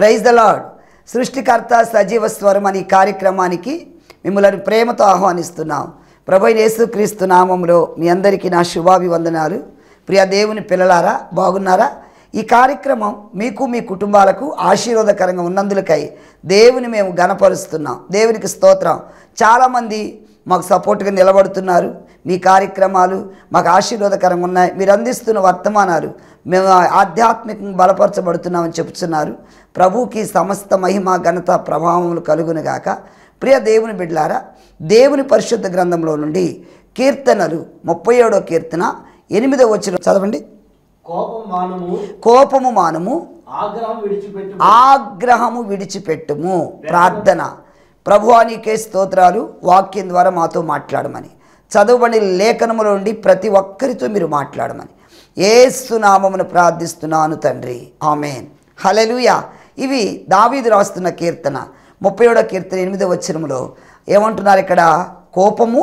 praise the lord సృష్టికర్త సజీవ స్వరం అనే కార్యక్రమానికి మిమ్మల్ని ప్రేమతో ఆహ్వానిస్తున్నాం ప్రభు యేసుక్రీస్తు నామంలో మీ అందరికీ నా శుభాభివందనాలు ప్రియ దేవుని పిల్లలారా బాగున్నారా ఈ కార్యక్రమం మీకు మీ కుటుంబాలకు ఆశీర్వాదకరంగా ఉన్నందులకై దేవుని మేము గణపరుస్తున్నాం దేవునికి స్తోత్రం చాలామంది మాకు సపోర్ట్గా నిలబడుతున్నారు మీ కార్యక్రమాలు మాకు ఆశీర్వాదకరంగా ఉన్నాయి మీరు అందిస్తున్న వర్తమానాలు మేము ఆధ్యాత్మికంగా బలపరచబడుతున్నామని చెప్తున్నారు ప్రభుకి సమస్త మహిమ ఘనత ప్రభావములు కలుగునుగాక ప్రియ దేవుని బిడ్లారా దేవుని పరిశుద్ధ గ్రంథంలో నుండి కీర్తనలు ముప్పై ఏడో కీర్తన ఎనిమిదో వచ్చిన చదవండి కోపము మానము ఆగ్రహము విడిచిపెట్టుము ప్రార్థన ప్రభువానికే స్తోత్రాలు వాక్యం ద్వారా మాతో మాట్లాడమని చదవని లేఖనముల నుండి ప్రతి ఒక్కరితో మీరు మాట్లాడమని ఏసునామమును ప్రార్థిస్తున్నాను తండ్రి ఆమెన్ హలలుయా ఇవి దావీదు రాస్తున్న కీర్తన ముప్పై ఏడో కీర్తన ఎనిమిదో వచ్చినములో ఏమంటున్నారు ఇక్కడ కోపము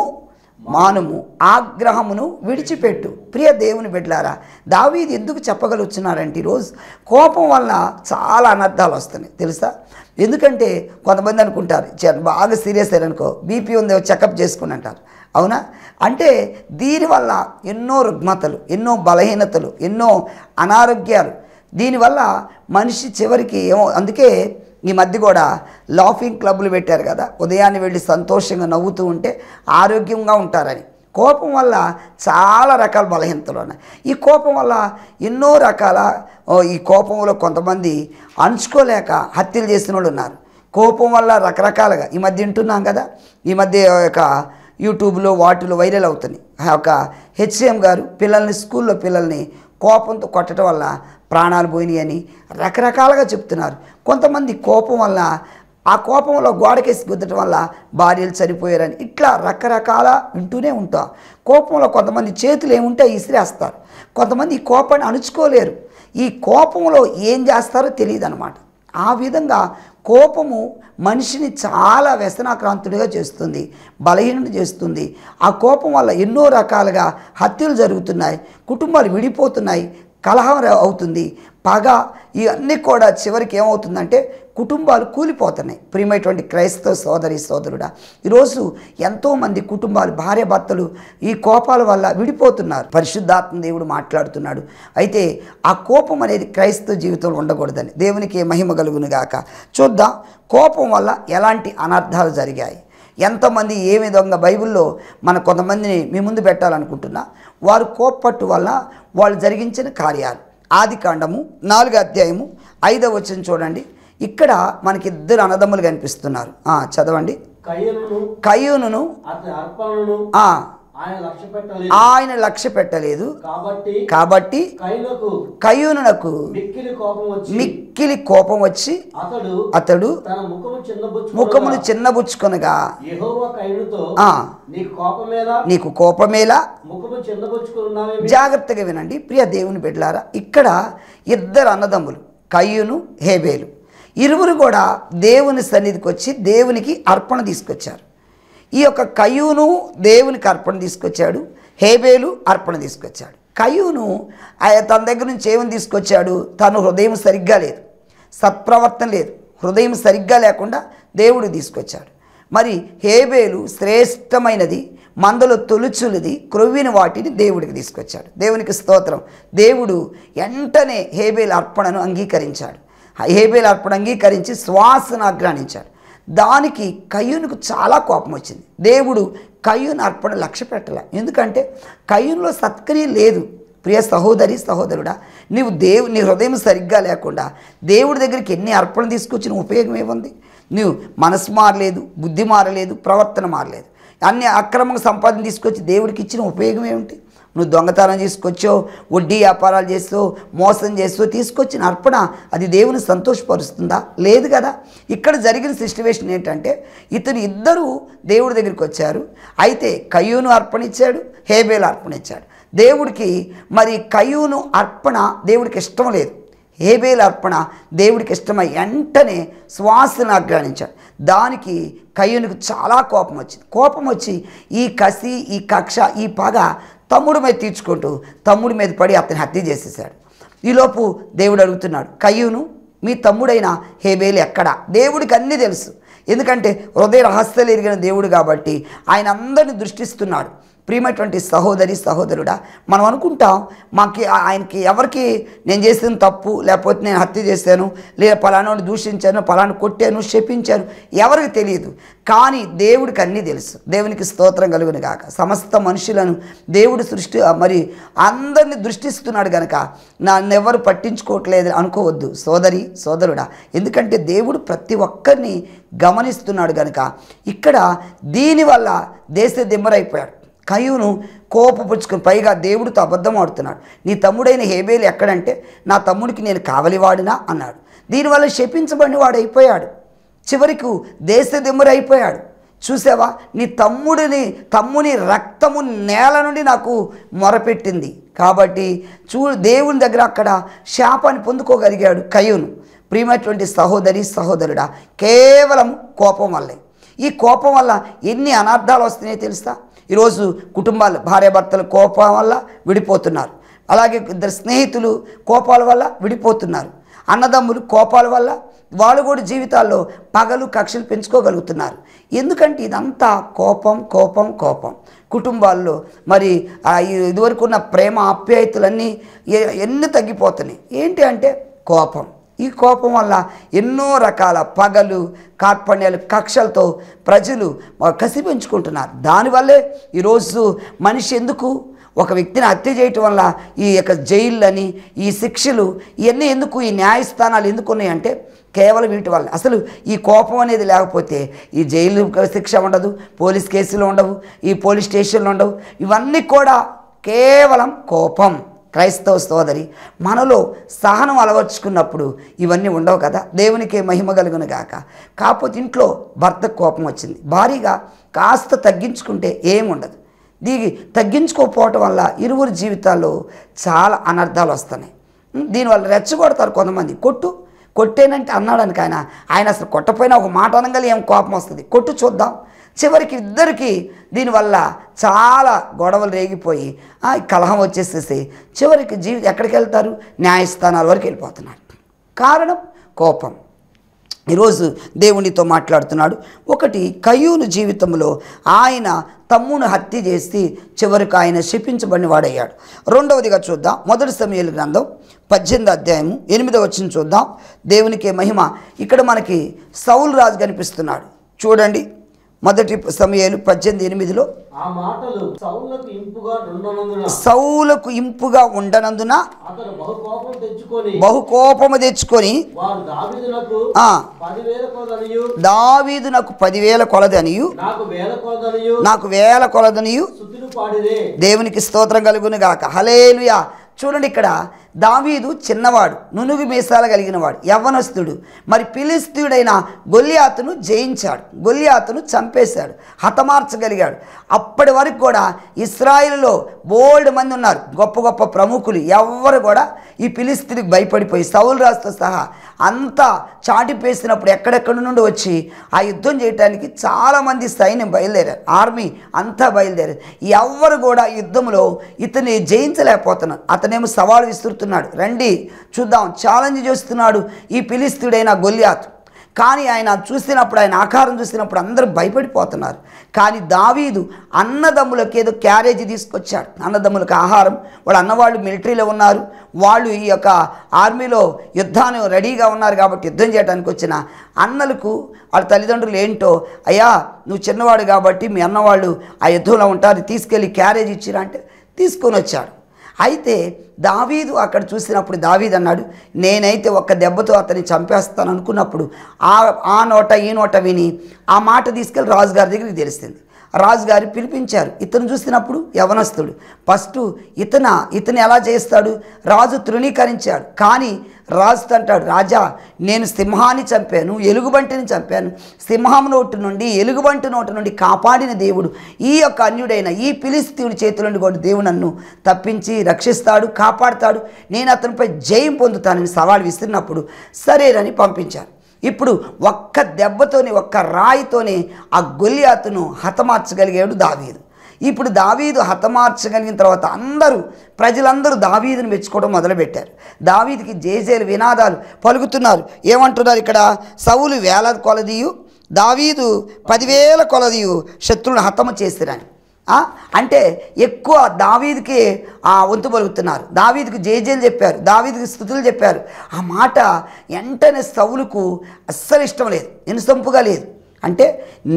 మానుము ఆగ్రహమును విడిచిపెట్టు ప్రియ దేవుని బిడ్డలారా దావీది ఎందుకు చెప్పగలుగుతున్నారంటే ఈరోజు కోపం వల్ల చాలా అనర్థాలు వస్తున్నాయి తెలుసా ఎందుకంటే కొంతమంది అనుకుంటారు బాగా సీరియస్ అయ్యారనుకో బీపీ ఉందో చెకప్ చేసుకుని అంటారు అవునా అంటే దీనివల్ల ఎన్నో రుగ్మతలు ఎన్నో బలహీనతలు ఎన్నో అనారోగ్యాలు దీనివల్ల మనిషి చివరికి ఏమో అందుకే ఈ మధ్య కూడా లాఫింగ్ క్లబ్లు పెట్టారు కదా ఉదయాన్నే వెళ్ళి సంతోషంగా నవ్వుతూ ఉంటే ఆరోగ్యంగా ఉంటారని కోపం వల్ల చాలా రకాల బలహీనతలు ఉన్నాయి ఈ కోపం వల్ల ఎన్నో రకాల ఈ కోపంలో కొంతమంది అంచుకోలేక హత్యలు చేసిన వాళ్ళు ఉన్నారు కోపం వల్ల రకరకాలుగా ఈ మధ్య వింటున్నాం కదా ఈ మధ్య యొక్క యూట్యూబ్లో వాటిలో వైరల్ అవుతున్నాయి ఒక హెచ్ఎం గారు పిల్లల్ని స్కూల్లో పిల్లల్ని కోపంతో కొట్టడం వల్ల ప్రాణాలు పోయినాయని రకరకాలుగా చెప్తున్నారు కొంతమంది కోపం వల్ల ఆ కోపంలో గోడకేసి గుద్దటం వల్ల భార్యలు చనిపోయారని ఇట్లా రకరకాల వింటూనే ఉంటాం కోపంలో కొంతమంది చేతులు ఏముంటే ఇసిరేస్తారు కొంతమంది ఈ కోపాన్ని అణుచుకోలేరు ఈ కోపంలో ఏం చేస్తారో తెలియదు అనమాట ఆ విధంగా కోపము మనిషిని చాలా వ్యసనాక్రాంతుడిగా చేస్తుంది బలహీనత చేస్తుంది ఆ కోపం వల్ల ఎన్నో రకాలుగా హత్యలు జరుగుతున్నాయి కుటుంబాలు విడిపోతున్నాయి కలహం అవుతుంది పగ ఇవన్నీ కూడా చివరికి ఏమవుతుందంటే కుటుంబాలు కూలిపోతున్నాయి ప్రియమైనటువంటి క్రైస్తవ సోదరి సోదరుడా ఈరోజు ఎంతోమంది కుటుంబాలు భార్య భర్తలు ఈ కోపాల వల్ల విడిపోతున్నారు పరిశుద్ధాత్మ దేవుడు మాట్లాడుతున్నాడు అయితే ఆ కోపం అనేది క్రైస్తవ జీవితంలో ఉండకూడదని దేవునికి మహిమ కలుగునుగాక చూద్దాం కోపం వల్ల ఎలాంటి అనర్థాలు జరిగాయి ఎంతోమంది ఏమి విధంగా బైబిల్లో మన కొంతమందిని మీ ముందు పెట్టాలనుకుంటున్నా వారు కోప్పట్టు వల్ల వాళ్ళు జరిగించిన కార్యాలు ఆది కాండము నాలుగో అధ్యాయము ఐదవ వచ్చిన చూడండి ఇక్కడ మనకి ఇద్దరు అన్నదమ్ములు కనిపిస్తున్నారు చదవండి కయ్యూను ఆయన లక్ష్య పెట్టలేదు కాబట్టి కయ్యూనునకు మిక్కిలి కోపం వచ్చి అతడు ముఖమును చిన్నబుచ్చుకునగా నీకు కోపమేలా జాగ్రత్తగా వినండి ప్రియ దేవుని బిడ్డలారా ఇక్కడ ఇద్దరు అన్నదమ్ములు కయ్యూను హేబేలు ఇరువురు కూడా దేవుని సన్నిధికి వచ్చి దేవునికి అర్పణ తీసుకొచ్చారు ఈ యొక్క కయూను దేవునికి అర్పణ తీసుకొచ్చాడు హేబేలు అర్పణ తీసుకొచ్చాడు కయూను ఆయన తన దగ్గర నుంచి ఏమని తీసుకొచ్చాడు తను హృదయం సరిగ్గా లేదు సత్ప్రవర్తన లేదు హృదయం సరిగ్గా లేకుండా దేవుడు తీసుకొచ్చాడు మరి హేబేలు శ్రేష్టమైనది మందలో తొలుచులది క్రొవ్విన వాటిని దేవుడికి తీసుకొచ్చాడు దేవునికి స్తోత్రం దేవుడు వెంటనే హేబేలు అర్పణను అంగీకరించాడు హేబేలు అర్పణ అంగీకరించి శ్వాసను ఆగ్రాణించాడు దానికి కయ్యూనుకు చాలా కోపం వచ్చింది దేవుడు కయ్యూను అర్పణ లక్ష్య పెట్టాల ఎందుకంటే కయ్యూన్లో సత్క్రియ లేదు ప్రియ సహోదరి సహోదరుడా నీవు దేవు నీ హృదయం సరిగ్గా లేకుండా దేవుడి దగ్గరికి ఎన్ని అర్పణ తీసుకొచ్చిన ఉపయోగం ఏముంది నువ్వు మనసు మారలేదు బుద్ధి మారలేదు ప్రవర్తన మారలేదు అన్ని అక్రమంగా సంపాదన తీసుకొచ్చి దేవుడికి ఇచ్చిన ఉపయోగం ఏమిటి నువ్వు దొంగతనం తీసుకొచ్చో వడ్డీ వ్యాపారాలు చేస్తూ మోసం చేస్తూ తీసుకొచ్చిన అర్పణ అది దేవుని సంతోషపరుస్తుందా లేదు కదా ఇక్కడ జరిగిన సిచ్యువేషన్ ఏంటంటే ఇతను ఇద్దరు దేవుడి దగ్గరికి వచ్చారు అయితే కయ్యూను అర్పణించాడు హేబేలు అర్పణించాడు దేవుడికి మరి కయ్యూను అర్పణ దేవుడికి ఇష్టం లేదు హేబేల అర్పణ దేవుడికి ఇష్టమై వెంటనే శ్వాసను ఆగ్రహించాడు దానికి కయ్యూనికి చాలా కోపం వచ్చింది కోపం వచ్చి ఈ కసి ఈ కక్ష ఈ పగ తమ్ముడు మీద తీర్చుకుంటూ తమ్ముడి మీద పడి అతని హత్య చేసేసాడు ఈలోపు దేవుడు అడుగుతున్నాడు కయ్యూను మీ తమ్ముడైన హేబేలు ఎక్కడ దేవుడికి అన్నీ తెలుసు ఎందుకంటే హృదయ రహస్యాలు ఎరిగిన దేవుడు కాబట్టి ఆయన అందరిని దృష్టిస్తున్నాడు ప్రియమైనటువంటి సహోదరి సహోదరుడా మనం అనుకుంటాం మాకి ఆయనకి ఎవరికి నేను చేసిన తప్పు లేకపోతే నేను హత్య చేశాను లేదా పలానాని దూషించాను పలాను కొట్టాను శపించాను ఎవరికి తెలియదు కానీ దేవుడికి అన్నీ తెలుసు దేవునికి స్తోత్రం కలుగును కాక సమస్త మనుషులను దేవుడు సృష్టి మరి అందరిని దృష్టిస్తున్నాడు కనుక నన్ను ఎవరు పట్టించుకోవట్లేదు అనుకోవద్దు సోదరి సోదరుడా ఎందుకంటే దేవుడు ప్రతి ఒక్కరిని గమనిస్తున్నాడు కనుక ఇక్కడ దీనివల్ల దేశ దిమ్మరైపోయాడు కోప కోపపుచ్చుకుని పైగా దేవుడితో అబద్ధం ఆడుతున్నాడు నీ తమ్ముడైన హేబేలు ఎక్కడంటే నా తమ్ముడికి నేను కావలివాడినా అన్నాడు దీనివల్ల శపించబడిన వాడు అయిపోయాడు చివరికి దేశ అయిపోయాడు చూసావా నీ తమ్ముడిని తమ్ముని రక్తము నేల నుండి నాకు మొరపెట్టింది కాబట్టి చూ దేవుని దగ్గర అక్కడ శాపాన్ని పొందుకోగలిగాడు కయూను ప్రియమైనటువంటి సహోదరి సహోదరుడా కేవలం కోపం వల్లే ఈ కోపం వల్ల ఎన్ని అనార్థాలు వస్తున్నాయో తెలుసా ఈరోజు కుటుంబాలు భార్యాభర్తలు కోపం వల్ల విడిపోతున్నారు అలాగే ఇద్దరు స్నేహితులు కోపాల వల్ల విడిపోతున్నారు అన్నదమ్ములు కోపాల వల్ల వాళ్ళు కూడా జీవితాల్లో పగలు కక్షలు పెంచుకోగలుగుతున్నారు ఎందుకంటే ఇదంతా కోపం కోపం కోపం కుటుంబాల్లో మరి ఇదివరకు ఉన్న ప్రేమ ఆప్యాయతలన్నీ ఎన్ని తగ్గిపోతున్నాయి ఏంటి అంటే కోపం ఈ కోపం వల్ల ఎన్నో రకాల పగలు కార్పణ్యాలు కక్షలతో ప్రజలు కసిపించుకుంటున్నారు దానివల్లే ఈరోజు మనిషి ఎందుకు ఒక వ్యక్తిని హత్య చేయటం వల్ల ఈ యొక్క జైళ్ళని ఈ శిక్షలు ఇవన్నీ ఎందుకు ఈ న్యాయస్థానాలు ఎందుకు ఉన్నాయంటే కేవలం వీటి వల్ల అసలు ఈ కోపం అనేది లేకపోతే ఈ జైలు శిక్ష ఉండదు పోలీస్ కేసులు ఉండవు ఈ పోలీస్ స్టేషన్లు ఉండవు ఇవన్నీ కూడా కేవలం కోపం క్రైస్తవ సోదరి మనలో సహనం అలవర్చుకున్నప్పుడు ఇవన్నీ ఉండవు కదా దేవునికే మహిమ కలుగును గాక కాకపోతే ఇంట్లో భర్త కోపం వచ్చింది భారీగా కాస్త తగ్గించుకుంటే ఏముండదు దీనికి తగ్గించుకోకపోవటం వల్ల ఇరువురు జీవితాల్లో చాలా అనర్థాలు వస్తున్నాయి దీనివల్ల రెచ్చగొడతారు కొంతమంది కొట్టు కొట్టేనంటే అన్నాడు ఆయన ఆయన అసలు కొట్టపోయినా ఒక మాట అనగలి ఏం కోపం వస్తుంది కొట్టు చూద్దాం చివరికి ఇద్దరికి దీనివల్ల చాలా గొడవలు రేగిపోయి కలహం వచ్చేసేసి చివరికి జీవి ఎక్కడికి వెళ్తారు న్యాయస్థానాల వరకు వెళ్ళిపోతున్నారు కారణం కోపం ఈరోజు దేవునితో మాట్లాడుతున్నాడు ఒకటి కయూను జీవితంలో ఆయన తమ్మును హత్య చేసి చివరికి ఆయన శపించబడిన వాడయ్యాడు రెండవదిగా చూద్దాం మొదటి సమయాల గ్రంథం పద్దెనిమిది అధ్యాయము ఎనిమిదవ వచ్చిన చూద్దాం దేవునికే మహిమ ఇక్కడ మనకి సౌల్ రాజు కనిపిస్తున్నాడు చూడండి మొదటి సమయాలు పద్దెనిమిది ఎనిమిదిలో సౌలకు ఇంపుగా ఉండనందున బహు కోపం తెచ్చుకొని కోపము తెచ్చుకొని దావీదు నాకు పదివేల కొలదనియు నాకు వేల కొలదనియు నాకు వేల కొలదనియు దేవునికి స్తోత్రం కలుగును గాక హలేలుయా చూడండి ఇక్కడ దావీదు చిన్నవాడు నునుగు మీసాలు కలిగినవాడు యవ్వనస్తుడు మరి పిలిస్తుడైన గొల్లియాతును జయించాడు గొల్లియాతును చంపేశాడు హతమార్చగలిగాడు అప్పటి వరకు కూడా ఇస్రాయిల్లో బోల్డ్ మంది ఉన్నారు గొప్ప గొప్ప ప్రముఖులు ఎవరు కూడా ఈ పిలిస్తీనికి భయపడిపోయి సౌలు రాజుతో సహా అంతా చాటిపేసినప్పుడు ఎక్కడెక్కడి నుండి వచ్చి ఆ యుద్ధం చేయడానికి చాలామంది సైన్యం బయలుదేరారు ఆర్మీ అంతా బయలుదేరారు ఎవరు కూడా యుద్ధంలో ఇతన్ని జయించలేకపోతున్నారు అతనేమో సవాలు విస్తురుతున్నాడు రండి చూద్దాం ఛాలెంజ్ చేస్తున్నాడు ఈ పిలిస్తుడైన గొల్లియాతు కానీ ఆయన చూసినప్పుడు ఆయన ఆకారం చూసినప్పుడు అందరూ భయపడిపోతున్నారు కానీ దావీదు అన్నదమ్ములకు ఏదో క్యారేజీ తీసుకొచ్చాడు అన్నదమ్ములకు ఆహారం వాళ్ళ అన్నవాళ్ళు మిలిటరీలో ఉన్నారు వాళ్ళు ఈ యొక్క ఆర్మీలో యుద్ధాన్ని రెడీగా ఉన్నారు కాబట్టి యుద్ధం చేయడానికి వచ్చిన అన్నలకు వాళ్ళ తల్లిదండ్రులు ఏంటో అయ్యా నువ్వు చిన్నవాడు కాబట్టి మీ అన్నవాళ్ళు ఆ యుద్ధంలో ఉంటారు తీసుకెళ్ళి క్యారేజ్ ఇచ్చిరా అంటే తీసుకొని వచ్చాడు అయితే దావీదు అక్కడ చూసినప్పుడు దావీదు అన్నాడు నేనైతే ఒక్క దెబ్బతో అతన్ని చంపేస్తాను అనుకున్నప్పుడు ఆ ఆ నోట ఈ నోట విని ఆ మాట తీసుకెళ్ళి రాజుగారి దగ్గరికి తెలుస్తుంది రాజుగారు పిలిపించారు ఇతను చూసినప్పుడు యవనస్తుడు ఫస్ట్ ఇతన ఇతను ఎలా చేస్తాడు రాజు తృణీకరించాడు కానీ రాజు అంటాడు రాజా నేను సింహాన్ని చంపాను ఎలుగుబంటిని చంపాను సింహం నోటు నుండి ఎలుగుబంటి నోటు నుండి కాపాడిన దేవుడు ఈ యొక్క అన్యుడైన ఈ పిలిస్తీవుడి చేతుల నుండి కూడా దేవుడు నన్ను తప్పించి రక్షిస్తాడు కాపాడుతాడు నేను అతనిపై జయం పొందుతానని సవాలు విసిరినప్పుడు సరేనని పంపించాను ఇప్పుడు ఒక్క దెబ్బతోని ఒక్క రాయితోని ఆ గొలియాతును హతమార్చగలిగాడు దావీదు ఇప్పుడు దావీదు హతమార్చగలిగిన తర్వాత అందరూ ప్రజలందరూ దావీదును మెచ్చుకోవడం మొదలుపెట్టారు దావీదికి జేజేలు వినాదాలు పలుకుతున్నారు ఏమంటున్నారు ఇక్కడ సవులు వేల కొలదీయు దావీదు పదివేల కొలదీయు శత్రువులను హతము చేసిరని అంటే ఎక్కువ దావీదికి వంతు పలుకుతున్నారు దావీదికి జేజేలు చెప్పారు దావీదికి స్థుతులు చెప్పారు ఆ మాట వెంటనే సౌలుకు అస్సలు ఇష్టం లేదు ఎనుసొంపుగా లేదు అంటే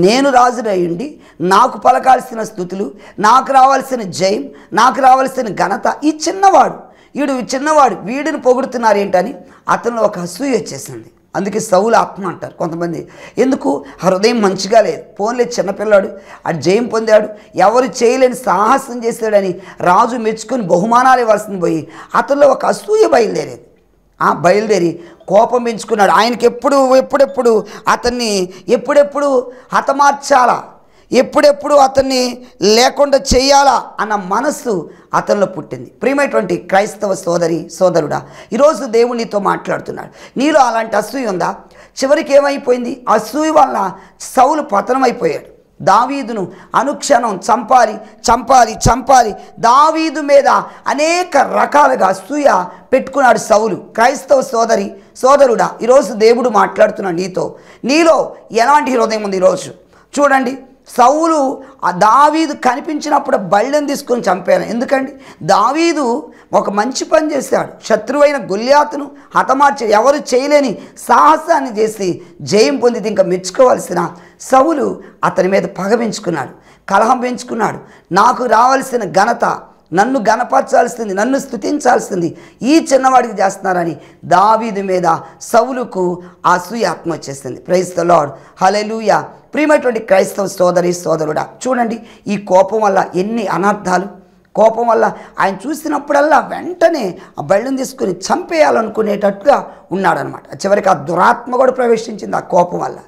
నేను రాజునయ్యండి నాకు పలకాల్సిన స్థుతులు నాకు రావాల్సిన జయం నాకు రావాల్సిన ఘనత ఈ చిన్నవాడు వీడు చిన్నవాడు వీడిని పొగుడుతున్నారు ఏంటని అతను ఒక అసూయ వచ్చేసింది అందుకే సౌలు ఆత్మ అంటారు కొంతమంది ఎందుకు హృదయం మంచిగా లేదు పోన్లే చిన్నపిల్లాడు అటు జయం పొందాడు ఎవరు చేయలేని సాహసం చేశాడని రాజు మెచ్చుకొని బహుమానాలు ఇవ్వాల్సింది పోయి అతనిలో ఒక అసూయ బయలుదేరేది ఆ బయలుదేరి కోపం పెంచుకున్నాడు ఆయనకి ఎప్పుడు ఎప్పుడెప్పుడు అతన్ని ఎప్పుడెప్పుడు హతమార్చాలా ఎప్పుడెప్పుడు అతన్ని లేకుండా చేయాలా అన్న మనస్సు అతనిలో పుట్టింది ప్రియమైనటువంటి క్రైస్తవ సోదరి సోదరుడా ఈరోజు దేవునితో నీతో మాట్లాడుతున్నాడు నీలో అలాంటి అసూయ ఉందా చివరికి ఏమైపోయింది అసూయ వల్ల సౌలు పతనమైపోయాడు దావీదును అనుక్షణం చంపాలి చంపాలి చంపాలి దావీదు మీద అనేక రకాలుగా అసూయ పెట్టుకున్నాడు సౌలు క్రైస్తవ సోదరి సోదరుడా ఈరోజు దేవుడు మాట్లాడుతున్నాడు నీతో నీలో ఎలాంటి హృదయం ఉంది ఈరోజు చూడండి సౌలు ఆ దావీదు కనిపించినప్పుడు బళ్ళని తీసుకొని చంపాను ఎందుకండి దావీదు ఒక మంచి పని చేశాడు శత్రువైన గొల్యాతును హతమార్చి ఎవరు చేయలేని సాహసాన్ని చేసి జయం పొందితే ఇంకా మెచ్చుకోవాల్సిన సౌలు అతని మీద పగ పెంచుకున్నాడు కలహం పెంచుకున్నాడు నాకు రావాల్సిన ఘనత నన్ను గనపరచాల్సింది నన్ను స్థుతించాల్సింది ఈ చిన్నవాడికి చేస్తున్నారని దావీదు మీద సవులుకు అసూయ ఆత్మ వచ్చేసింది ప్రైస్త లాడ్ హలెలూయ ప్రియమైనటువంటి క్రైస్తవ సోదరి సోదరుడా చూడండి ఈ కోపం వల్ల ఎన్ని అనర్థాలు కోపం వల్ల ఆయన చూసినప్పుడల్లా వెంటనే ఆ బళ్ళను తీసుకుని చంపేయాలనుకునేటట్టుగా ఉన్నాడనమాట చివరికి ఆ దురాత్మ కూడా ప్రవేశించింది ఆ కోపం వల్ల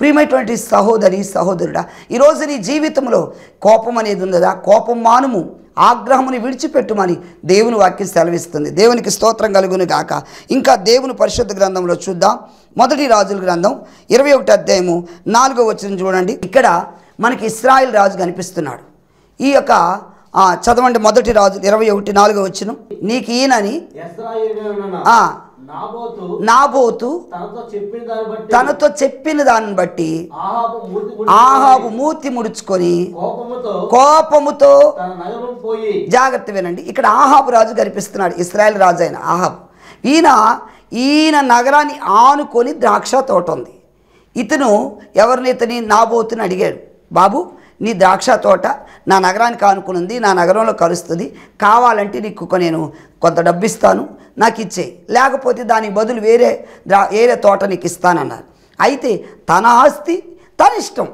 ప్రియమైనటువంటి సహోదరి సహోదరుడా ఈరోజు నీ జీవితంలో కోపం అనేది ఉందా కోపం మానుము ఆగ్రహముని విడిచిపెట్టుమని దేవుని వాక్యం సెలవిస్తుంది దేవునికి స్తోత్రం కలుగును గాక ఇంకా దేవుని పరిశుద్ధ గ్రంథంలో చూద్దాం మొదటి రాజుల గ్రంథం ఇరవై ఒకటి అధ్యాయము నాలుగో వచ్చిన చూడండి ఇక్కడ మనకి ఇస్రాయిల్ రాజు కనిపిస్తున్నాడు ఈ యొక్క చదవండి మొదటి రాజు ఇరవై ఒకటి నాలుగో వచ్చిన నీకు ఈయనని నాబోతు తనతో చెప్పిన దాన్ని బట్టి ఆహాబు మూర్తి ముడుచుకొని కోపముతో జాగ్రత్త వినండి ఇక్కడ ఆహాబు రాజు కనిపిస్తున్నాడు ఇస్రాయల్ రాజు అయిన ఆహాబ్ ఈయన ఈయన నగరాన్ని ఆనుకొని ద్రాక్ష తోట ఉంది ఇతను ఎవరిని ఇతని నాబోతుని అడిగాడు బాబు నీ ద్రాక్ష తోట నా నగరానికి ఆనుకునుంది నా నగరంలో కలుస్తుంది కావాలంటే నీకు నేను కొంత డబ్బు ఇస్తాను నాకు ఇచ్చేయి లేకపోతే దానికి బదులు వేరే ద్రా వేరే తోట నీకు ఇస్తానన్నారు అయితే తన ఆస్తి తన ఇష్టం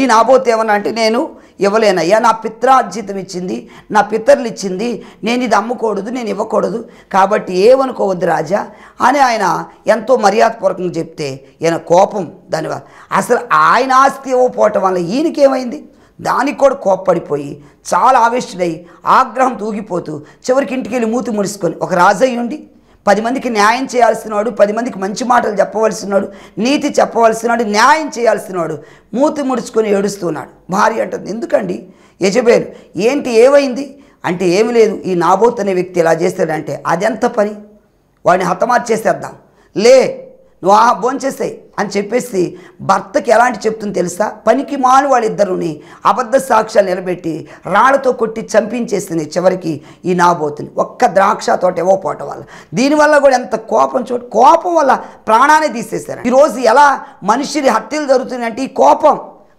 ఈ నాబోత్ ఏమన్నా అంటే నేను ఇవ్వలేనయ్యా నా పిత్రార్జితం ఇచ్చింది నా పితరులు ఇచ్చింది నేను ఇది అమ్ముకూడదు నేను ఇవ్వకూడదు కాబట్టి ఏమనుకోవద్దు రాజా అని ఆయన ఎంతో మర్యాదపూర్వకంగా చెప్తే ఈయన కోపం దానివల్ల అసలు ఆయన ఆస్తి ఇవ్వకపోవటం వల్ల ఈయనకేమైంది దానికి కూడా కోప్పడిపోయి చాలా ఆవేశుడై ఆగ్రహం తూగిపోతూ చివరికి ఇంటికి వెళ్ళి మూతి ముడుచుకొని ఒక రాజయ్యుండి పది మందికి న్యాయం చేయాల్సినవాడు పది మందికి మంచి మాటలు చెప్పవలసినాడు నీతి చెప్పవలసినాడు న్యాయం చేయాల్సినవాడు మూతి ముడుచుకొని ఏడుస్తున్నాడు భార్య అంటుంది ఎందుకండి యజబేలు ఏంటి ఏమైంది అంటే ఏమి లేదు ఈ నాబోత్ అనే వ్యక్తి ఇలా చేస్తాడంటే అదెంత పని వాడిని హతమార్చేసేద్దాం లే నువ్వు ఆహా భోంచేసాయి అని చెప్పేసి భర్తకి ఎలాంటి చెప్తుంది తెలుసా పనికి మాలు వాళ్ళిద్దరుని అబద్ధ సాక్ష్యాలు నిలబెట్టి రాళ్లతో కొట్టి చంపించేసింది చివరికి ఈ నాబోతుని ఒక్క ద్రాక్ష తోట ఏవో పోవటం వల్ల దీనివల్ల కూడా ఎంత కోపం చోటు కోపం వల్ల ప్రాణాన్ని తీసేశారు ఈరోజు ఎలా మనిషిని హత్యలు జరుగుతున్నాయంటే ఈ కోపం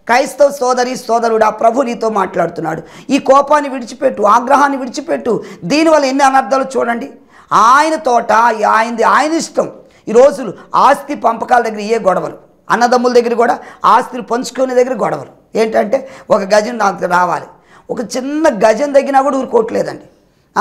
క్రైస్తవ సోదరి సోదరుడు ఆ ప్రభు నీతో మాట్లాడుతున్నాడు ఈ కోపాన్ని విడిచిపెట్టు ఆగ్రహాన్ని విడిచిపెట్టు దీనివల్ల ఎన్ని అనర్థాలు చూడండి ఆయన తోట ఆయనది ఆయన ఇష్టం ఈ రోజులు ఆస్తి పంపకాల దగ్గర ఏ గొడవలు అన్నదమ్ముల దగ్గర కూడా ఆస్తిని పంచుకునే దగ్గర గొడవలు ఏంటంటే ఒక గజం నాకు రావాలి ఒక చిన్న గజం తగ్గినా కూడా ఊరుకోవట్లేదండి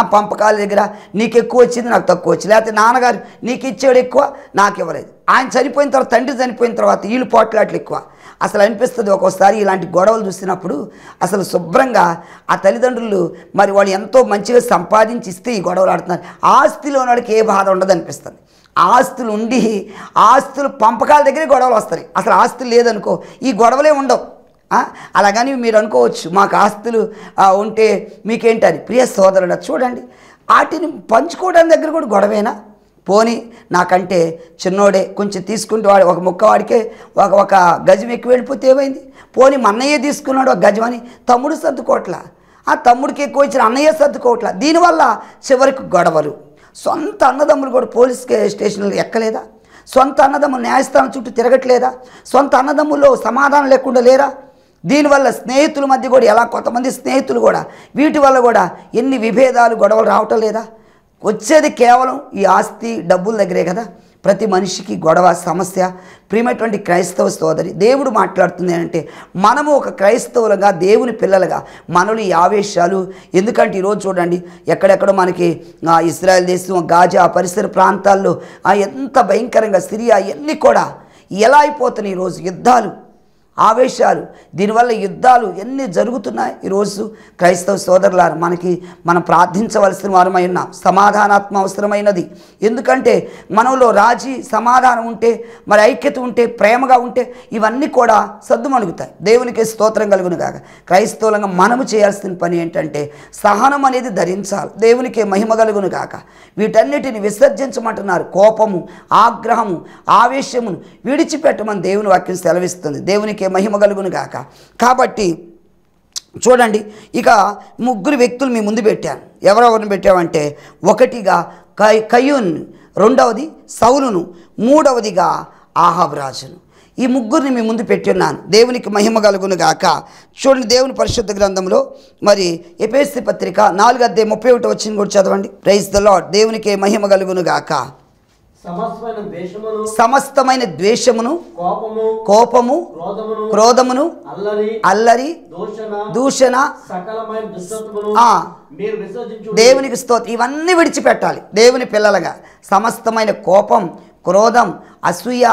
ఆ పంపకాల దగ్గర నీకు ఎక్కువ వచ్చింది నాకు తక్కువ వచ్చింది లేకపోతే నాన్నగారు నీకు ఇచ్చేవాడు ఎక్కువ నాకు ఇవ్వలేదు ఆయన చనిపోయిన తర్వాత తండ్రి చనిపోయిన తర్వాత వీళ్ళు పోట్లాట్లు ఎక్కువ అసలు అనిపిస్తుంది ఒక్కోసారి ఇలాంటి గొడవలు చూసినప్పుడు అసలు శుభ్రంగా ఆ తల్లిదండ్రులు మరి వాళ్ళు ఎంతో మంచిగా సంపాదించి ఇస్తే ఈ గొడవలు ఆడుతున్నారు ఆస్తిలో వాడికి ఏ బాధ ఉండదు అనిపిస్తుంది ఆస్తులు ఉండి ఆస్తులు పంపకాల దగ్గరే గొడవలు వస్తాయి అసలు ఆస్తులు లేదనుకో ఈ గొడవలే ఉండవు అలాగని మీరు అనుకోవచ్చు మాకు ఆస్తులు ఉంటే మీకేంటని ప్రియ సోదరుడు చూడండి వాటిని పంచుకోవడం దగ్గర కూడా గొడవేనా పోని నాకంటే చిన్నోడే కొంచెం తీసుకుంటే వాడు ఒక ముక్క వాడికే ఒక ఒక గజం ఎక్కువ వెళ్ళిపోతే ఏమైంది పోని మా తీసుకున్నాడు ఒక గజం అని తమ్ముడు సర్దుకోవట్లా ఆ తమ్ముడికి ఎక్కువ ఇచ్చిన అన్నయ్య సర్దుకోవట్లా దీనివల్ల చివరికి గొడవలు సొంత అన్నదమ్ములు కూడా పోలీస్ స్టేషన్లు ఎక్కలేదా సొంత అన్నదమ్ములు న్యాయస్థానం చుట్టూ తిరగట్లేదా సొంత అన్నదమ్ముల్లో సమాధానం లేకుండా లేరా దీనివల్ల స్నేహితుల మధ్య కూడా ఎలా కొంతమంది స్నేహితులు కూడా వీటి వల్ల కూడా ఎన్ని విభేదాలు గొడవలు రావటం లేదా వచ్చేది కేవలం ఈ ఆస్తి డబ్బుల దగ్గరే కదా ప్రతి మనిషికి గొడవ సమస్య ప్రియమైనటువంటి క్రైస్తవ సోదరి దేవుడు మాట్లాడుతుంది అంటే మనము ఒక క్రైస్తవులుగా దేవుని పిల్లలుగా మనలు ఆవేశాలు ఎందుకంటే ఈరోజు చూడండి ఎక్కడెక్కడో మనకి ఇస్రాయల్ దేశం గాజా పరిసర ప్రాంతాల్లో ఎంత భయంకరంగా సిరియా ఇవన్నీ కూడా ఎలా అయిపోతున్నాయి ఈరోజు యుద్ధాలు ఆవేశాలు దీనివల్ల యుద్ధాలు ఎన్ని జరుగుతున్నాయి ఈరోజు క్రైస్తవ సోదరులారు మనకి మనం ప్రార్థించవలసిన వారమై ఉన్నాం సమాధానాత్మ అవసరమైనది ఎందుకంటే మనలో రాజీ సమాధానం ఉంటే మరి ఐక్యత ఉంటే ప్రేమగా ఉంటే ఇవన్నీ కూడా సద్దుమణుగుతాయి దేవునికి స్తోత్రం కలుగును కాక క్రైస్తవులంగా మనము చేయాల్సిన పని ఏంటంటే సహనం అనేది ధరించాలి దేవునికి మహిమ కలుగును కాక వీటన్నిటిని విసర్జించమంటున్నారు కోపము ఆగ్రహము ఆవేశమును విడిచిపెట్టమని దేవుని వాక్యం సెలవిస్తుంది దేవునికి దేవునికే మహిమ కలుగును గాక కాబట్టి చూడండి ఇక ముగ్గురు వ్యక్తులు మీ ముందు పెట్టాను ఎవరెవరిని పెట్టామంటే ఒకటిగా కై కయ్యూన్ రెండవది సౌలును మూడవదిగా ఆహాబ్రాజును ఈ ముగ్గురిని మీ ముందు పెట్టున్నాను దేవునికి మహిమ కలుగును గాక చూడండి దేవుని పరిశుద్ధ గ్రంథంలో మరి ఎపేస్తి పత్రిక నాలుగు అద్దె ముప్పై ఒకటి వచ్చింది కూడా చదవండి ప్రైజ్ ద లాడ్ దేవునికి మహిమ కలుగును గాక సమస్తమైన ద్వేషమును కోపము క్రోధమును అల్లరి దూషణ దేవునికి స్తోత్ర ఇవన్నీ విడిచిపెట్టాలి దేవుని పిల్లలుగా సమస్తమైన కోపం క్రోధం అసూయ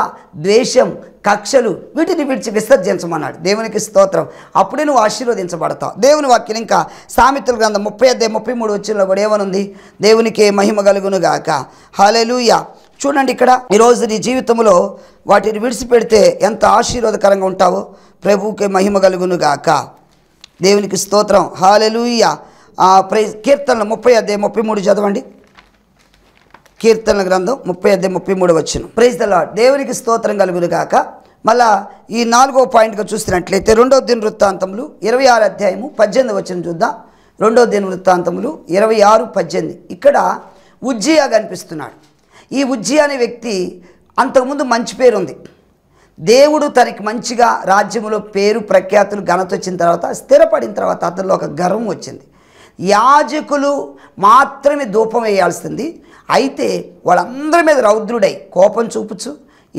ద్వేషం కక్షలు వీటిని విడిచి విసర్జించమన్నాడు దేవునికి స్తోత్రం అప్పుడే నువ్వు ఆశీర్వదించబడతావు దేవుని వాక్యం ఇంకా సామెతల గ్రంథం ముప్పై అదే ముప్పై మూడు వచ్చిన కూడా ఏమనుంది దేవునికి మహిమ కలుగునుగాక హలెలుయ చూడండి ఇక్కడ ఈరోజు నీ జీవితంలో వాటిని విడిచిపెడితే ఎంత ఆశీర్వాదకరంగా ఉంటావో ప్రభువుకి మహిమ కలుగునుగాక దేవునికి స్తోత్రం హాలెలుయ ప్రై కీర్తనలు ముప్పై అదే ముప్పై మూడు చదవండి కీర్తనల గ్రంథం ముప్పై అదే ముప్పై మూడు వచ్చిన ప్రైజ్ దలా దేవునికి స్తోత్రం కలుగునుగాక మళ్ళా ఈ నాలుగో పాయింట్గా చూసినట్లయితే రెండో దిన వృత్తాంతములు ఇరవై ఆరు అధ్యాయము పద్దెనిమిది వచ్చిన చూద్దాం రెండో దిన వృత్తాంతములు ఇరవై ఆరు పద్దెనిమిది ఇక్కడ ఉజ్జియా కనిపిస్తున్నాడు ఈ ఉజ్జి అనే వ్యక్తి అంతకుముందు మంచి పేరుంది దేవుడు తనకి మంచిగా రాజ్యంలో పేరు ప్రఖ్యాతులు ఘనత వచ్చిన తర్వాత స్థిరపడిన తర్వాత అతనిలో ఒక గర్వం వచ్చింది యాజకులు మాత్రమే ధూపం వేయాల్సింది అయితే వాళ్ళందరి మీద రౌద్రుడై కోపం చూపుచు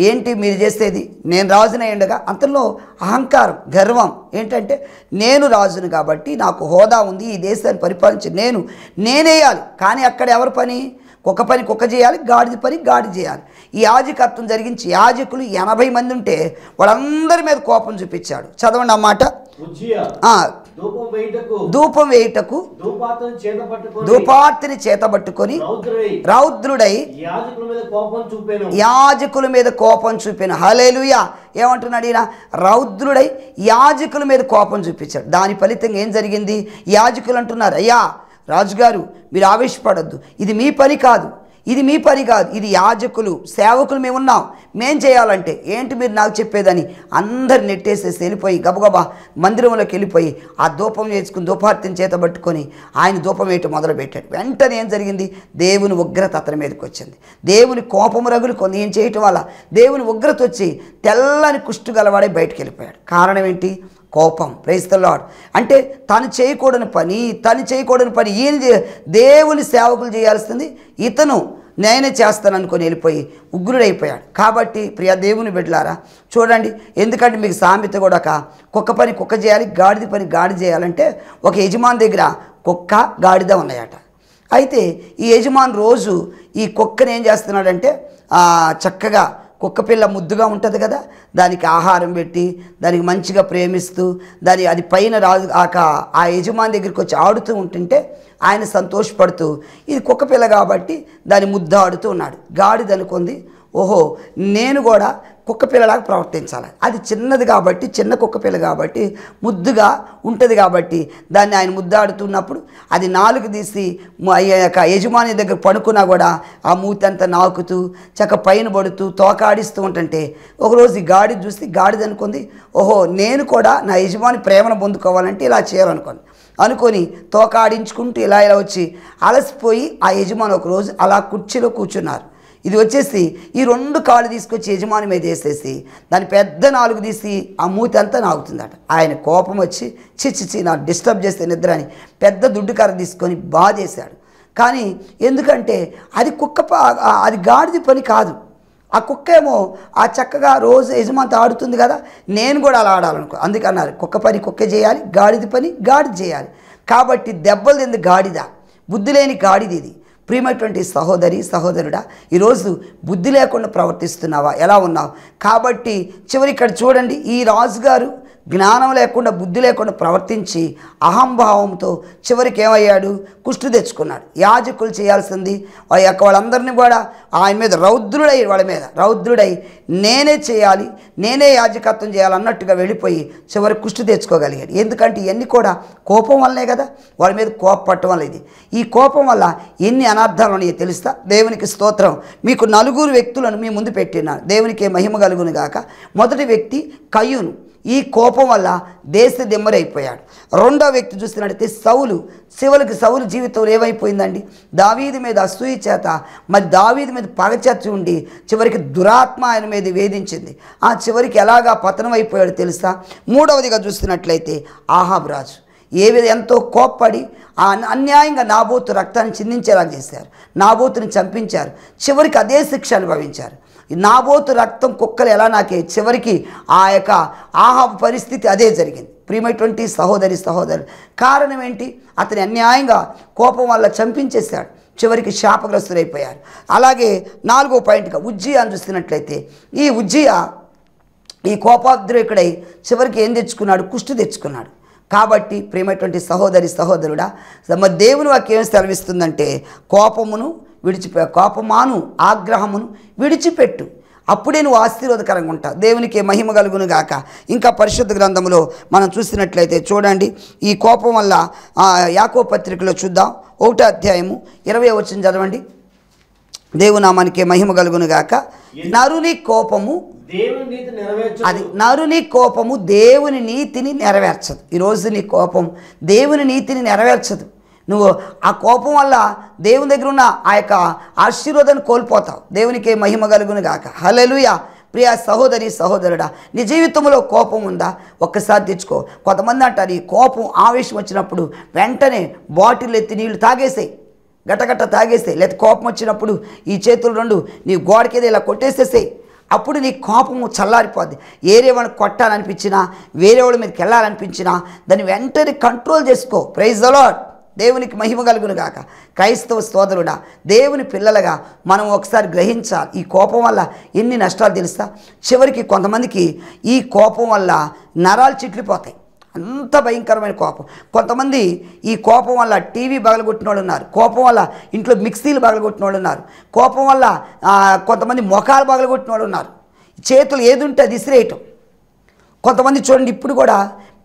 ఏంటి మీరు చేసేది నేను రాజుని ఉండగా అంతలో అహంకారం గర్వం ఏంటంటే నేను రాజును కాబట్టి నాకు హోదా ఉంది ఈ దేశాన్ని పరిపాలించి నేను నేనేయాలి కానీ అక్కడ ఎవరి పని కుక్క పని కుక్క చేయాలి గాడిద పని గాడి చేయాలి ఈ యాజకత్వం జరిగించి యాజకులు ఎనభై మంది ఉంటే వాళ్ళందరి మీద కోపం చూపించాడు చదవండి అన్నమాట ధూపం వేయుటకు ధూపార్తిని చేతబట్టుకొని రౌద్రుడై యాజకుల మీద కోపం చూపాను హలేలుయా ఏమంటున్నాడు ఈయన రౌద్రుడై యాజకుల మీద కోపం చూపించాడు దాని ఫలితంగా ఏం జరిగింది యాజకులు అంటున్నారు అయ్యా రాజుగారు మీరు ఆవేశపడద్దు ఇది మీ పని కాదు ఇది మీ పని కాదు ఇది యాజకులు సేవకులు మేమున్నాం మేం చేయాలంటే ఏంటి మీరు నాకు చెప్పేదని అందరు నెట్టేసేసి వెళ్ళిపోయి గబగబా మందిరంలోకి వెళ్ళిపోయి ఆ దూపం వేసుకుని దూపార్తిని చేత పట్టుకొని ఆయన దూపం వేయటం మొదలుపెట్టాడు వెంటనే ఏం జరిగింది దేవుని ఉగ్రత అతని మీదకి వచ్చింది దేవుని కోపము రగులు కొన్ని ఏం చేయటం వల్ల దేవుని ఉగ్రత వచ్చి తెల్లని కుష్టు గలవాడే బయటకు వెళ్ళిపోయాడు కారణం ఏంటి కోపం ప్రైజ్ అంటే తను చేయకూడని పని తను చేయకూడని పని ఈయన దేవుని సేవకులు చేయాల్సింది ఇతను నేనే చేస్తాను అనుకుని వెళ్ళిపోయి ఉగ్రుడైపోయాడు కాబట్టి ప్రియా దేవుని బిడ్డలారా చూడండి ఎందుకంటే మీకు సామెత కూడా ఒక కుక్క పని కుక్క చేయాలి గాడిద పని గాడి చేయాలంటే ఒక యజమాని దగ్గర కుక్క గాడిద ఉన్నాయట అయితే ఈ యజమాన్ రోజు ఈ కుక్కను ఏం చేస్తున్నాడంటే చక్కగా కుక్క పిల్ల ముద్దుగా ఉంటుంది కదా దానికి ఆహారం పెట్టి దానికి మంచిగా ప్రేమిస్తూ దాని అది పైన రాజు ఆక ఆ యజమాని దగ్గరికి వచ్చి ఆడుతూ ఉంటుంటే ఆయన సంతోషపడుతూ ఇది కుక్క పిల్ల కాబట్టి దాని ముద్ద ఆడుతూ ఉన్నాడు గాడిదనుకుంది ఓహో నేను కూడా కుక్కపిల్లలాగా ప్రవర్తించాలి అది చిన్నది కాబట్టి చిన్న కుక్కపిల్ల కాబట్టి ముద్దుగా ఉంటుంది కాబట్టి దాన్ని ఆయన ముద్దాడుతున్నప్పుడు అది నాలుగు తీసి యొక్క యజమాని దగ్గర పడుకున్నా కూడా ఆ మూతి అంతా నాకుతూ చక్క పైన పడుతూ తోకాడిస్తూ ఆడిస్తూ ఉంటుంటే ఒకరోజు ఈ గాడి చూసి గాడిది అనుకుంది ఓహో నేను కూడా నా యజమాని ప్రేమను పొందుకోవాలంటే ఇలా చేయాలనుకోండి అనుకొని తోకాడించుకుంటూ ఇలా ఇలా వచ్చి అలసిపోయి ఆ యజమాని ఒకరోజు అలా కుర్చీలో కూర్చున్నారు ఇది వచ్చేసి ఈ రెండు కాళ్ళు తీసుకొచ్చి యజమాని మీద వేసేసి దాని పెద్ద నాలుగు తీసి ఆ మూతి అంతా నాగుతుందట ఆయన కోపం వచ్చి చి నాకు డిస్టర్బ్ చేస్తే నిద్ర అని పెద్ద దుడ్డు కర్ర తీసుకొని బాధేశాడు కానీ ఎందుకంటే అది కుక్క అది గాడిది పని కాదు ఆ కుక్క ఏమో ఆ చక్కగా రోజు యజమానితో ఆడుతుంది కదా నేను కూడా అలా ఆడాలనుకో అందుకన్నారు కుక్క పని కుక్క చేయాలి గాడిది పని గాడిది చేయాలి కాబట్టి దెబ్బలు తింది గాడిద బుద్ధి లేని గాడిది ఇది ప్రియమైనటువంటి సహోదరి సహోదరుడా ఈరోజు బుద్ధి లేకుండా ప్రవర్తిస్తున్నావా ఎలా ఉన్నావు కాబట్టి చివరి ఇక్కడ చూడండి ఈ రాజుగారు జ్ఞానం లేకుండా బుద్ధి లేకుండా ప్రవర్తించి అహంభావంతో చివరికి ఏమయ్యాడు కుష్టి తెచ్చుకున్నాడు యాజకులు చేయాల్సింది వాళ్ళ యొక్క వాళ్ళందరినీ కూడా ఆయన మీద రౌద్రుడై వాళ్ళ మీద రౌద్రుడై నేనే చేయాలి నేనే యాజకత్వం చేయాలన్నట్టుగా వెళ్ళిపోయి చివరి కుష్టి తెచ్చుకోగలిగాడు ఎందుకంటే ఇవన్నీ కూడా కోపం వల్లనే కదా వాళ్ళ మీద కోపపట్టడం వల్ల ఇది ఈ కోపం వల్ల ఎన్ని అనర్థాలు ఉన్నాయో తెలుస్తా దేవునికి స్తోత్రం మీకు నలుగురు వ్యక్తులను మీ ముందు పెట్టినాను దేవునికి మహిమ కలుగును గాక మొదటి వ్యక్తి కయ్యూను ఈ కోపం వల్ల దేశ దిమ్మరైపోయాడు రెండో వ్యక్తి చూసినట్టయితే సౌలు శివులకి సౌలు జీవితంలో ఏమైపోయిందండి దావీది మీద అసూయి చేత మరి దావీది మీద పగచేత ఉండి చివరికి దురాత్మ ఆయన మీద వేధించింది ఆ చివరికి ఎలాగా పతనం అయిపోయాడు తెలుసా మూడవదిగా చూస్తున్నట్లయితే ఆహాబ్రాజు ఏవి ఎంతో కోప్పడి అన్యాయంగా నాబోతు రక్తాన్ని చిందించేలా చేశారు నాబోతుని చంపించారు చివరికి అదే శిక్ష అనుభవించారు నాబోతు రక్తం కుక్కలు ఎలా నాకే చివరికి ఆ యొక్క ఆహా పరిస్థితి అదే జరిగింది ప్రియమైనటువంటి సహోదరి సహోదరు కారణం ఏంటి అతని అన్యాయంగా కోపం వల్ల చంపించేశాడు చివరికి శాపగ్రస్తులైపోయారు అలాగే నాలుగో పాయింట్గా అని చూస్తున్నట్లయితే ఈ ఉజ్జయ ఈ కోపాద్రేకుడై చివరికి ఏం తెచ్చుకున్నాడు కుష్టి తెచ్చుకున్నాడు కాబట్టి ప్రేమటువంటి సహోదరి సహోదరుడా దేవుని వాక్యం ఏం సెలవిస్తుందంటే కోపమును విడిచిపె కోపమాను ఆగ్రహమును విడిచిపెట్టు అప్పుడే నువ్వు ఆశీర్వాదకరంగా ఉంటావు దేవునికి మహిమ కలుగును గాక ఇంకా పరిశుద్ధ గ్రంథంలో మనం చూసినట్లయితే చూడండి ఈ కోపం వల్ల యాకో పత్రికలో చూద్దాం ఒకటో అధ్యాయము ఇరవై వచ్చిన చదవండి దేవునామానికి మహిమ కలుగును గాక నరుని కోపము అది నరుని కోపము దేవుని నీతిని నెరవేర్చదు ఈరోజు నీ కోపం దేవుని నీతిని నెరవేర్చదు నువ్వు ఆ కోపం వల్ల దేవుని దగ్గర ఉన్న ఆ యొక్క ఆశీర్వాదాన్ని కోల్పోతావు దేవునికి మహిమ కలుగును గాక హలలుయ ప్రియ సహోదరి సహోదరుడా నీ జీవితంలో కోపం ఉందా ఒక్కసారి తెచ్చుకో కొంతమంది అంటారు ఈ కోపం ఆవేశం వచ్చినప్పుడు వెంటనే బాటిల్ ఎత్తి నీళ్లు తాగేసాయి గటగట్ట తాగేస్తే లేదా కోపం వచ్చినప్పుడు ఈ చేతులు రెండు నీ గోడకేదో ఇలా కొట్టేసేస్తే అప్పుడు నీ కోపము చల్లారిపోద్ది ఏరేవాడిని కొట్టాలనిపించినా వేరే వాళ్ళ మీదకి వెళ్ళాలనిపించినా దాన్ని వెంటనే కంట్రోల్ చేసుకో ప్రైజ్ అలాట్ దేవునికి మహిమ కలుగును గాక క్రైస్తవ సోదరుడా దేవుని పిల్లలుగా మనం ఒకసారి గ్రహించాలి ఈ కోపం వల్ల ఎన్ని నష్టాలు తెలుస్తా చివరికి కొంతమందికి ఈ కోపం వల్ల నరాలు చిట్లిపోతాయి అంత భయంకరమైన కోపం కొంతమంది ఈ కోపం వల్ల టీవీ పగలగొట్టిన వాళ్ళు ఉన్నారు కోపం వల్ల ఇంట్లో మిక్సీలు పగలగొట్టిన వాళ్ళు ఉన్నారు కోపం వల్ల కొంతమంది మొఖాలు పగలగొట్టిన వాళ్ళు ఉన్నారు చేతులు ఏది ఉంటే అది ఇసిరేయటం కొంతమంది చూడండి ఇప్పుడు కూడా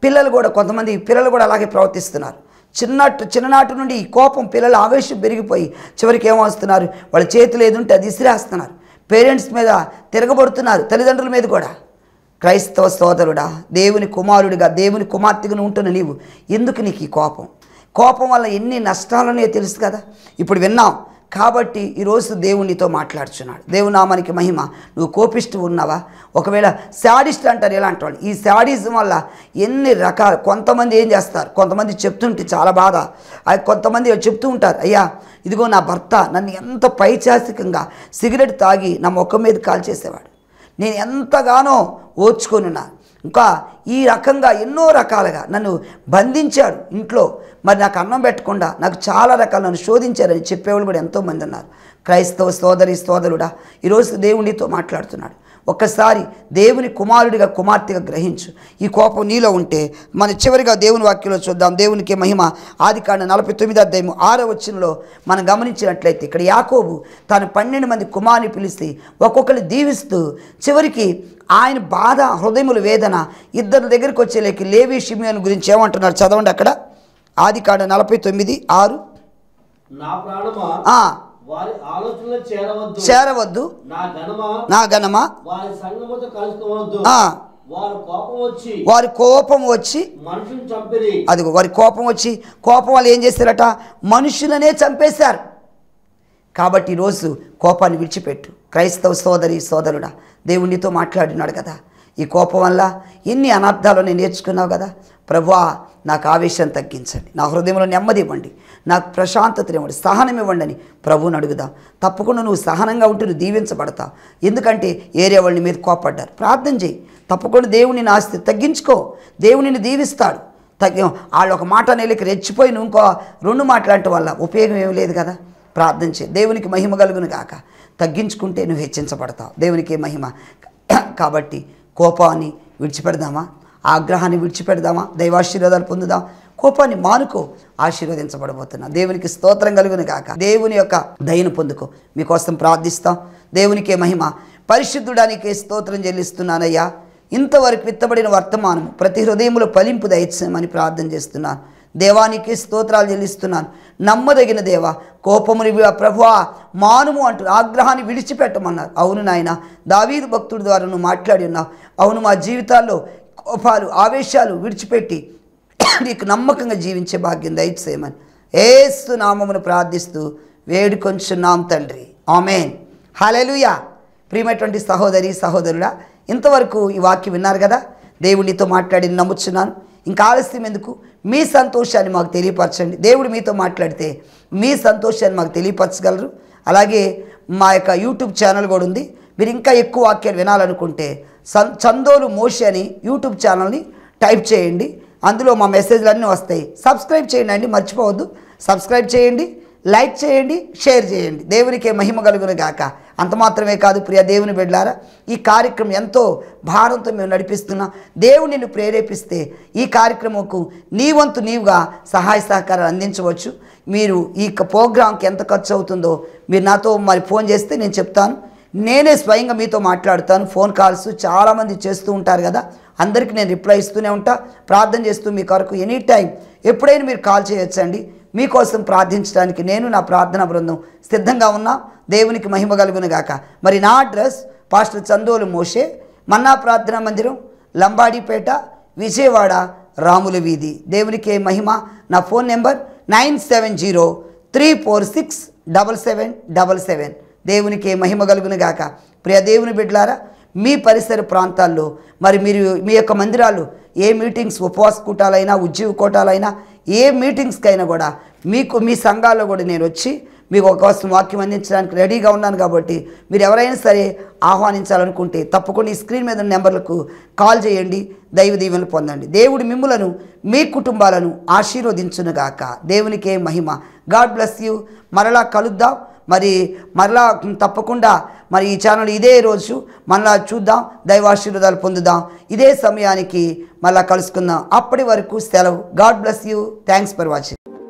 పిల్లలు కూడా కొంతమంది పిల్లలు కూడా అలాగే ప్రవర్తిస్తున్నారు చిన్నట్టు చిన్ననాటి నుండి ఈ కోపం పిల్లల ఆవేశం పెరిగిపోయి చివరికి ఏమొస్తున్నారు వాళ్ళ చేతులు ఏది ఉంటే అది ఇసిరేస్తున్నారు పేరెంట్స్ మీద తిరగబడుతున్నారు తల్లిదండ్రుల మీద కూడా క్రైస్తవ సోదరుడా దేవుని కుమారుడిగా దేవుని కుమార్తెగా ఉంటున్న నీవు ఎందుకు నీకు ఈ కోపం కోపం వల్ల ఎన్ని నష్టాలనే తెలుసు కదా ఇప్పుడు విన్నాం కాబట్టి ఈరోజు దేవునితో మాట్లాడుచున్నాడు దేవునామానికి మహిమ నువ్వు కోపిస్తూ ఉన్నావా ఒకవేళ శాడిస్ట్ అంటారు ఎలాంటి వాళ్ళు ఈ శాడిజం వల్ల ఎన్ని రకాలు కొంతమంది ఏం చేస్తారు కొంతమంది చెప్తుంటే చాలా బాధ అది కొంతమంది చెప్తూ ఉంటారు అయ్యా ఇదిగో నా భర్త నన్ను ఎంత పైచాసికంగా సిగరెట్ తాగి నా ముఖం మీద కాల్చేసేవాడు నేను ఎంతగానో ఓర్చుకొనున్నా ఇంకా ఈ రకంగా ఎన్నో రకాలుగా నన్ను బంధించాడు ఇంట్లో మరి నాకు అన్నం పెట్టకుండా నాకు చాలా రకాలు నన్ను శోధించారని చెప్పేవాళ్ళు కూడా ఎంతోమంది ఉన్నారు క్రైస్తవ సోదరి సోదరుడా ఈరోజు దేవుడితో మాట్లాడుతున్నాడు ఒక్కసారి దేవుని కుమారుడిగా కుమార్తెగా గ్రహించు ఈ కోపం నీలో ఉంటే మన చివరిగా దేవుని వాక్యంలో చూద్దాం దేవునికి మహిమ ఆది కాండ నలభై తొమ్మిది అధ్యాయం ఆరో వచ్చినలో మనం గమనించినట్లయితే ఇక్కడ యాకోబు తాను పన్నెండు మంది కుమారుని పిలిస్తే ఒక్కొక్కరిని దీవిస్తూ చివరికి ఆయన బాధ హృదయముల వేదన ఇద్దరి దగ్గరికి వచ్చేలేక లేవి షిమియోని గురించి ఏమంటున్నారు చదవండి అక్కడ ఆది కాండ నలభై తొమ్మిది ఆరు చేరవద్దు నా ఘనమా వారి కోపం వచ్చి అది వారి కోపం వచ్చి కోపం వాళ్ళు ఏం చేస్తారట మనుషులనే చంపేశారు కాబట్టి ఈరోజు కోపాన్ని విడిచిపెట్టు క్రైస్తవ సోదరి సోదరుడా దేవునితో మాట్లాడినాడు కదా ఈ కోపం వల్ల ఎన్ని అనర్థాలు నేను నేర్చుకున్నావు కదా ప్రభు నాకు ఆవేశం తగ్గించండి నా హృదయంలో నెమ్మది ఇవ్వండి నాకు ప్రశాంతతని ఇవ్వండి సహనం ఇవ్వండి అని ప్రభువుని అడుగుదా తప్పకుండా నువ్వు సహనంగా ఉంటే నువ్వు దీవించబడతా ఎందుకంటే ఏరియా వాళ్ళని మీద కోపడ్డారు ప్రార్థన చేయి తప్పకుండా దేవుని ఆస్తి తగ్గించుకో దేవునిని దీవిస్తాడు తగ్గి వాళ్ళు ఒక మాట నెలకి రెచ్చిపోయి నువ్వు ఇంకో రెండు మాట్లాడటం వల్ల ఉపయోగం ఏమి లేదు కదా ప్రార్థన చేయి దేవునికి మహిమ కలుగును కాక తగ్గించుకుంటే నువ్వు హెచ్చించబడతావు దేవునికి మహిమ కాబట్టి కోపాన్ని విడిచిపెడదామా ఆగ్రహాన్ని విడిచిపెడదామా దైవాశీర్వాదాలు పొందుదాం కోపాన్ని మానుకో ఆశీర్వదించబడబోతున్నా దేవునికి స్తోత్రం కలుగును కాక దేవుని యొక్క దయను పొందుకో మీకోసం ప్రార్థిస్తాం దేవునికే మహిమ పరిశుద్ధుడానికే స్తోత్రం చెల్లిస్తున్నానయ్యా ఇంతవరకు విత్తబడిన వర్తమానము ప్రతి హృదయంలో ఫలింపు దయచేయమని ప్రార్థన చేస్తున్నాను దేవానికి స్తోత్రాలు చెల్లిస్తున్నాను నమ్మదగిన దేవ కోపముని ప్రభువా మానుము అంటూ ఆగ్రహాన్ని విడిచిపెట్టమన్నారు అవును నాయన దావీదు భక్తుడి ద్వారా నువ్వు మాట్లాడి ఉన్నావు అవును మా జీవితాల్లో కోపాలు ఆవేశాలు విడిచిపెట్టి నీకు నమ్మకంగా జీవించే భాగ్యం దయచేయమని ఏస్తు నామమును ప్రార్థిస్తూ వేడుకొంచున్నాం తండ్రి ఆమెన్ హలెలుయా ప్రియమైనటువంటి సహోదరి సహోదరుడా ఇంతవరకు ఈ వాక్యం విన్నారు కదా దేవుడితో మాట్లాడి నమ్ముచున్నాను ఇంకా ఆలస్యం ఎందుకు మీ సంతోషాన్ని మాకు తెలియపరచండి దేవుడు మీతో మాట్లాడితే మీ సంతోషాన్ని మాకు తెలియపరచగలరు అలాగే మా యొక్క యూట్యూబ్ ఛానల్ కూడా ఉంది మీరు ఇంకా ఎక్కువ వాక్యాలు వినాలనుకుంటే సందోలు మోషి అని యూట్యూబ్ ఛానల్ని టైప్ చేయండి అందులో మా మెసేజ్లు అన్నీ వస్తాయి సబ్స్క్రైబ్ చేయండి అండి మర్చిపోవద్దు సబ్స్క్రైబ్ చేయండి లైక్ చేయండి షేర్ చేయండి దేవునికే మహిమ కలుగును గాక అంత మాత్రమే కాదు ప్రియ దేవుని బిడ్డారా ఈ కార్యక్రమం ఎంతో భారంతో మేము నడిపిస్తున్నా దేవుని నిన్ను ప్రేరేపిస్తే ఈ కార్యక్రమంకు నీ వంతు నీవుగా సహాయ సహకారాలు అందించవచ్చు మీరు ఈ ప్రోగ్రాంకి ఎంత ఖర్చు అవుతుందో మీరు నాతో మరి ఫోన్ చేస్తే నేను చెప్తాను నేనే స్వయంగా మీతో మాట్లాడుతాను ఫోన్ కాల్స్ చాలామంది చేస్తూ ఉంటారు కదా అందరికీ నేను రిప్లై ఇస్తూనే ఉంటా ప్రార్థన చేస్తూ మీ కొరకు ఎనీ టైం ఎప్పుడైనా మీరు కాల్ చేయొచ్చండి మీకోసం ప్రార్థించడానికి నేను నా ప్రార్థనా బృందం సిద్ధంగా ఉన్నా దేవునికి మహిమ కలుగునుగాక మరి నా అడ్రస్ పాస్టర్ చందోలు మోషే మన్నా ప్రార్థనా మందిరం లంబాడిపేట విజయవాడ రాముల వీధి దేవునికి మహిమ నా phone number nine seven zero three four six double seven double seven దేవునికి మహిమ కలుగును గాక ప్రియ దేవుని బిడ్డలారా మీ పరిసర ప్రాంతాల్లో మరి మీరు మీ యొక్క మందిరాలు ఏ మీటింగ్స్ ఉపవాస కూటాలైనా ఉద్యోగ కూటాలైనా ఏ మీటింగ్స్కైనా కూడా మీకు మీ సంఘాల్లో కూడా నేను వచ్చి మీకు ఒక వాక్యం అందించడానికి రెడీగా ఉన్నాను కాబట్టి మీరు ఎవరైనా సరే ఆహ్వానించాలనుకుంటే తప్పకుండా ఈ స్క్రీన్ మీద నెంబర్లకు కాల్ చేయండి దైవ దీవెనలు పొందండి దేవుడి మిమ్ములను మీ కుటుంబాలను ఆశీర్వదించునుగాక దేవునికే మహిమ గాడ్ బ్లెస్ యూ మరలా కలుద్దాం మరి మరలా తప్పకుండా మరి ఈ ఛానల్ ఇదే రోజు మరలా చూద్దాం దైవాశీర్వాదాలు పొందుదాం ఇదే సమయానికి మళ్ళా కలుసుకుందాం అప్పటి వరకు సెలవు God bless you thanks for watching